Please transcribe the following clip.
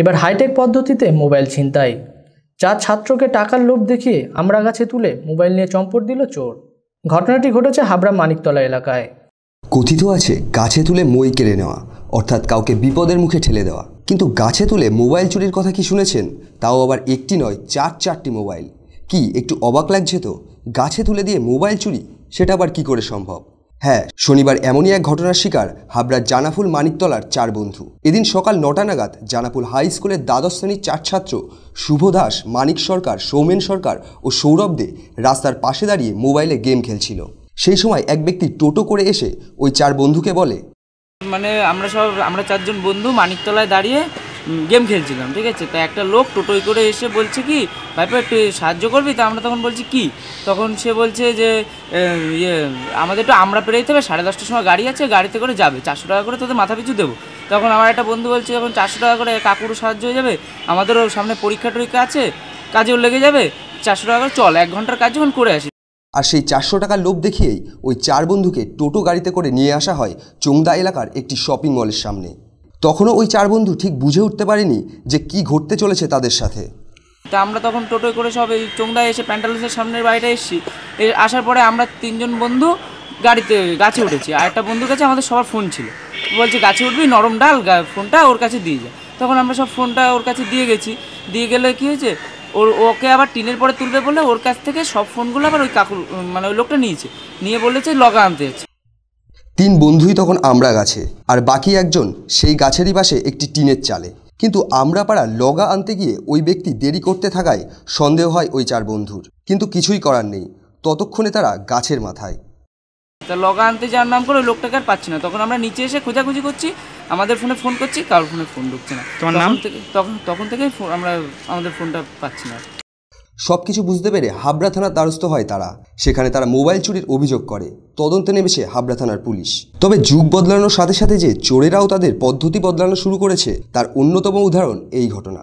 এবার হাইটেক পদ্ধতিতে মোবাইল ছিনতাই চার ছাত্রকে টাকার লোভ দেখিয়ে আমরা গাছে তুলে মোবাইল নিয়ে চম্পট দিল চোর ঘটনাটি ঘটেছে হাবড়া মানিকতলা এলাকায় কথিত আছে গাছে তুলে মই কেড়ে নেওয়া অর্থাৎ কাউকে বিপদের মুখে ঠেলে দেওয়া কিন্তু গাছে তুলে মোবাইল চুরির কথা কি শুনেছেন তাও আবার একটি নয় চার চারটি মোবাইল কি একটু অবাক লাগছে তো গাছে তুলে দিয়ে মোবাইল চুরি সেটা আবার কি করে সম্ভব হ্যাঁ শনিবার এমনই এক ঘটনার শিকার হাবড়ার জানাফুল মানিকতলার চার বন্ধু এদিন সকাল নটা নাগাদ জানাফুল হাই স্কুলের দ্বাদশ শ্রেণীর চার ছাত্র শুভ দাস মানিক সরকার সৌমেন সরকার ও সৌরভ দে রাস্তার পাশে দাঁড়িয়ে মোবাইলে গেম খেলছিল সেই সময় এক ব্যক্তি টোটো করে এসে ওই চার বন্ধুকে বলে মানে আমরা সব আমরা চারজন বন্ধু মানিকতলায় দাঁড়িয়ে গেম খেলছিলাম ঠিক আছে তা একটা লোক টোটোই করে এসে বলছে কি ভাইপা একটু সাহায্য করবি তা আমরা তখন বলছি কি তখন সে বলছে যে ইয়ে আমাদের একটু আমরা পেরে যেতে হবে সাড়ে দশটার সময় গাড়ি আছে গাড়িতে করে যাবে চারশো টাকা করে তোদের মাথা পিছু দেবো তখন আমার একটা বন্ধু বলছে যখন চারশো টাকা করে কাকুরও সাহায্য হয়ে যাবে আমাদেরও সামনে পরীক্ষা টরীক্ষা আছে কাজেও লেগে যাবে চারশো টাকা করে চল এক ঘন্টার কাজ যখন করে আসি আর সেই চারশো টাকার লোভ দেখিয়েই ওই চার বন্ধুকে টোটো গাড়িতে করে নিয়ে আসা হয় চোংদা এলাকার একটি শপিং মলের সামনে তখনও ওই চার বন্ধু ঠিক বুঝে উঠতে পারেনি যে কি ঘটতে চলেছে তাদের সাথে তা আমরা তখন টোটোয় করে সব এই চোংদায় এসে প্যান্টালসের সামনের বাড়িটা এসেছি আসার পরে আমরা তিনজন বন্ধু গাড়িতে গাছে উঠেছি আর একটা বন্ধুর কাছে আমাদের সবার ফোন ছিল বলছে গাছে উঠবি নরম ডাল ফোনটা ওর কাছে দিয়ে যা তখন আমরা সব ফোনটা ওর কাছে দিয়ে গেছি দিয়ে গেলে কী হয়েছে ওর ওকে আবার টিনের পরে তুলবে বলে ওর কাছ থেকে সব ফোনগুলো আবার ওই কাকুর মানে ওই লোকটা নিয়েছে নিয়ে বলেছে লগা আনতে তিন বন্ধুই তখন আমরা গাছে আর বাকি একজন সেই গাছেরই পাশে একটি টিনের চালে কিন্তু আমরা পাড়া লগা আনতে গিয়ে ওই ব্যক্তি দেরি করতে থাকায় সন্দেহ হয় ওই চার বন্ধুর কিন্তু কিছুই করার নেই ততক্ষণে তারা গাছের মাথায় তা লগা আনতে যাওয়ার নাম করে লোকটাকে আর পাচ্ছি না তখন আমরা নিচে এসে খোঁজাখুঁজি করছি আমাদের ফোনে ফোন করছি কারোর ফোনে ফোন ঢুকছে না তোমার নাম থেকে তখন তখন থেকে আমরা আমাদের ফোনটা পাচ্ছি না সব কিছু বুঝতে পেরে হাবড়া থানার দ্বারস্থ হয় তারা সেখানে তারা মোবাইল চুরির অভিযোগ করে তদন্তে নেমেছে হাবড়া থানার পুলিশ তবে যুগ বদলানোর সাথে সাথে যে চোরেরাও তাদের পদ্ধতি বদলানো শুরু করেছে তার অন্যতম উদাহরণ এই ঘটনা